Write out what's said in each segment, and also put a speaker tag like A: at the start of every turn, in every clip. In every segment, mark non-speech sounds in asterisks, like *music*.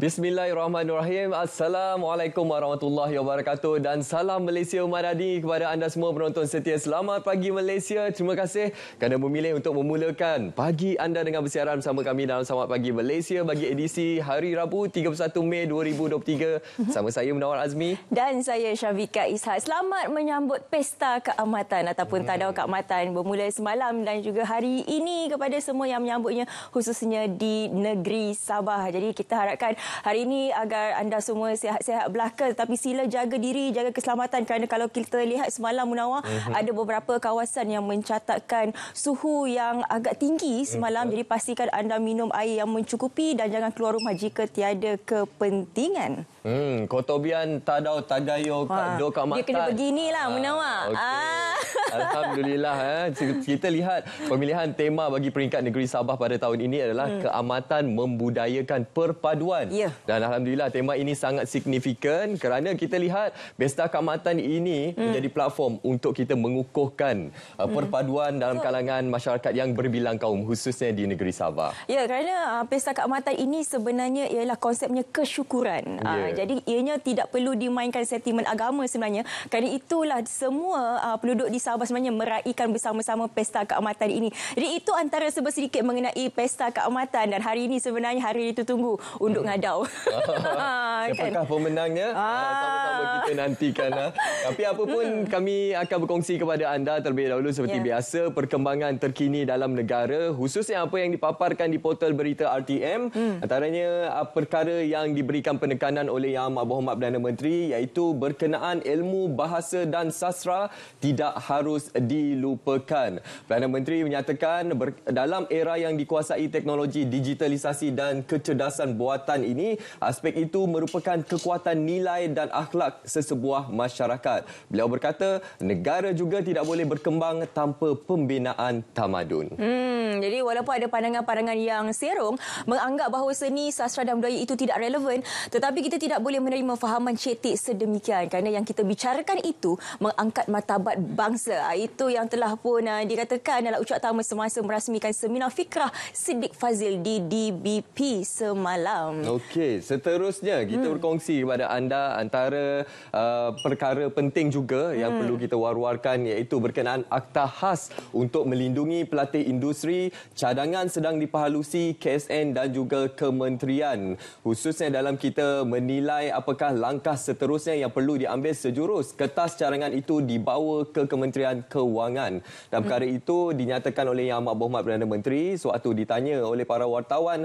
A: Bismillahirrahmanirrahim. Assalamualaikum warahmatullahi wabarakatuh dan salam Malaysia Umaradi kepada anda semua penonton setia. Selamat pagi Malaysia. Terima kasih kerana memilih untuk memulakan pagi anda dengan bersiaran bersama kami dalam Selamat Pagi Malaysia bagi edisi hari Rabu 31 Mei 2023. Sama saya Munawar Azmi.
B: Dan saya Syafiqah Ishak. Selamat menyambut Pesta Keamatan ataupun hmm. Tadau Keamatan bermula semalam dan juga hari ini kepada semua yang menyambutnya khususnya di negeri Sabah. Jadi kita harapkan hari ini agar anda semua sihat-sihat belaka tapi sila jaga diri jaga keselamatan kerana kalau kita lihat semalam Munawar uh-huh. ada beberapa kawasan yang mencatatkan suhu yang agak tinggi semalam uh-huh. jadi pastikan anda minum air yang mencukupi dan jangan keluar rumah jika tiada kepentingan
A: Hmm, kotobian tadau tadayo ha. do kat matan. Dia kena beginilah
B: ha. Munawar. Okay. Ah. *laughs* Alhamdulillah
A: eh. Kita lihat pemilihan tema bagi peringkat negeri Sabah pada tahun ini adalah hmm. keamatan membudayakan perpaduan. Ya. Ya. Dan alhamdulillah tema ini sangat signifikan kerana kita lihat Besta Kamatan ini hmm. menjadi platform untuk kita mengukuhkan uh, hmm. perpaduan hmm. dalam kalangan masyarakat yang berbilang kaum khususnya di negeri Sabah.
B: Ya, kerana uh, Besta Kamatan ini sebenarnya ialah konsepnya kesyukuran. Uh, ya. Uh, jadi ianya tidak perlu dimainkan sentimen agama sebenarnya. Kerana itulah semua uh, penduduk di Sabah sebenarnya meraihkan bersama-sama Pesta Keamatan ini. Jadi itu antara sebesar sedikit mengenai Pesta Keamatan dan hari ini sebenarnya hari itu tunggu untuk hmm. ngadap. no. *laughs* Siapakah kan?
A: pemenangnya? Ah. Sama-sama ah. kita nantikan. Ah. Tapi apa pun hmm. kami akan berkongsi kepada anda terlebih dahulu seperti yeah. biasa perkembangan terkini dalam negara khususnya apa yang dipaparkan di portal berita RTM hmm. antaranya ah, perkara yang diberikan penekanan oleh Yang Amat Berhormat Perdana Menteri iaitu berkenaan ilmu bahasa dan sastra tidak harus dilupakan. Perdana Menteri menyatakan dalam era yang dikuasai teknologi digitalisasi dan kecerdasan buatan ini aspek itu merupakan merupakan kekuatan nilai dan akhlak sesebuah masyarakat. Beliau berkata, negara juga tidak boleh berkembang tanpa pembinaan tamadun.
B: Hmm, jadi walaupun ada pandangan-pandangan yang serong menganggap bahawa seni, sastra dan budaya itu tidak relevan, tetapi kita tidak boleh menerima fahaman cetek sedemikian kerana yang kita bicarakan itu mengangkat martabat bangsa. Ah, itu yang telah pun ah, dikatakan dalam ucap tamu semasa merasmikan seminar fikrah Siddiq Fazil di DBP semalam.
A: Okey, seterusnya kita kita hmm. berkongsi kepada anda antara uh, perkara penting juga yang hmm. perlu kita war-warkan iaitu berkenaan akta khas untuk melindungi pelatih industri cadangan sedang dipahalusi KSN dan juga kementerian khususnya dalam kita menilai apakah langkah seterusnya yang perlu diambil sejurus kertas cadangan itu dibawa ke kementerian kewangan dan perkara hmm. itu dinyatakan oleh Yang Amat Berhormat Perdana Menteri sewaktu ditanya oleh para wartawan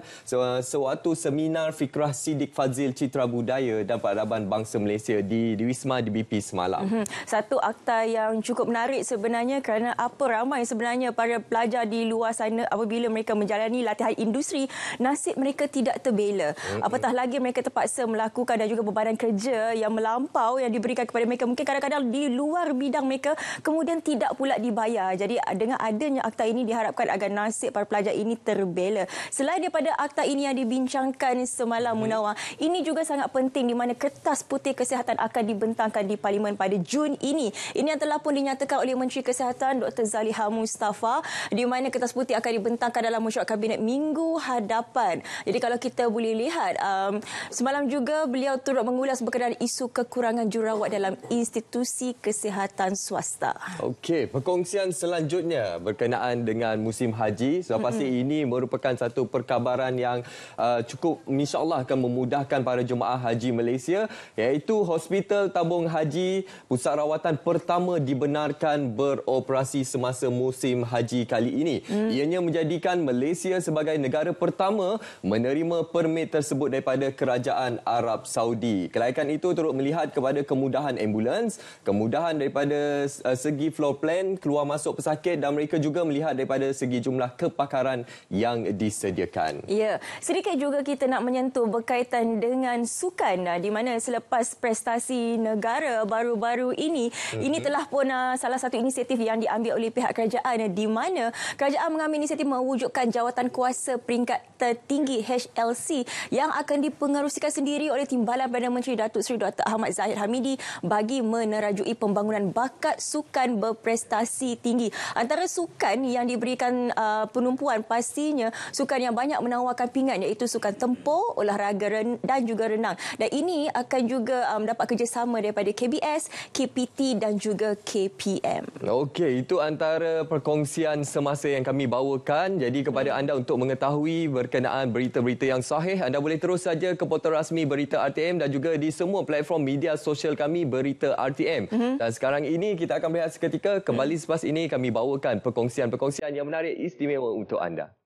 A: sewaktu seminar fikrah Sidik Fazil Citra budaya dan peradaban bangsa Malaysia di, di Wisma DBP semalam.
B: Mm -hmm. Satu akta yang cukup menarik sebenarnya kerana apa ramai sebenarnya para pelajar di luar sana apabila mereka menjalani latihan industri, nasib mereka tidak terbela. Mm -hmm. Apatah lagi mereka terpaksa melakukan dan juga beban kerja yang melampau yang diberikan kepada mereka. Mungkin kadang-kadang di luar bidang mereka kemudian tidak pula dibayar. Jadi dengan adanya akta ini diharapkan agar nasib para pelajar ini terbela. Selain daripada akta ini yang dibincangkan semalam mm -hmm. Munawar, ini juga sangat penting di mana kertas putih kesihatan akan dibentangkan di Parlimen pada Jun ini. Ini yang telah pun dinyatakan oleh Menteri Kesihatan Dr. Zaliha Mustafa di mana kertas putih akan dibentangkan dalam mesyuarat Kabinet minggu hadapan. Jadi kalau kita boleh lihat, um, semalam juga beliau turut mengulas berkenaan isu kekurangan jurawat dalam institusi kesihatan swasta.
A: Okey, perkongsian selanjutnya berkenaan dengan musim haji. Sebab pasti mm-hmm. ini merupakan satu perkabaran yang uh, cukup insyaAllah akan memudahkan para jemaah Jemaah Haji Malaysia iaitu Hospital Tabung Haji pusat rawatan pertama dibenarkan beroperasi semasa musim haji kali ini. Hmm. Ianya menjadikan Malaysia sebagai negara pertama menerima permit tersebut daripada Kerajaan Arab Saudi. Kelayakan itu turut melihat kepada kemudahan ambulans, kemudahan daripada eh, segi floor plan keluar masuk pesakit dan mereka juga melihat daripada segi jumlah kepakaran yang disediakan.
B: Ya, sedikit juga kita nak menyentuh berkaitan dengan sukan ah, di mana selepas prestasi negara baru-baru ini mm-hmm. ini telah pun ah, salah satu inisiatif yang diambil oleh pihak kerajaan ah, di mana kerajaan mengambil inisiatif mewujudkan jawatan kuasa peringkat tertinggi HLC yang akan dipengerusikan sendiri oleh Timbalan Perdana Menteri Datuk Seri Dr. Ahmad Zahid Hamidi bagi menerajui pembangunan bakat sukan berprestasi tinggi. Antara sukan yang diberikan uh, penumpuan pastinya sukan yang banyak menawarkan pingat iaitu sukan tempur, olahraga dan juga renang menang. Dan ini akan juga um, dapat kerjasama daripada KBS, KPT dan juga KPM.
A: Okey, itu antara perkongsian semasa yang kami bawakan. Jadi kepada hmm. anda untuk mengetahui berkenaan berita-berita yang sahih, anda boleh terus saja ke portal rasmi Berita RTM dan juga di semua platform media sosial kami Berita RTM. Hmm. Dan sekarang ini kita akan melihat seketika kembali hmm. selepas ini kami bawakan perkongsian-perkongsian yang menarik
B: istimewa untuk anda.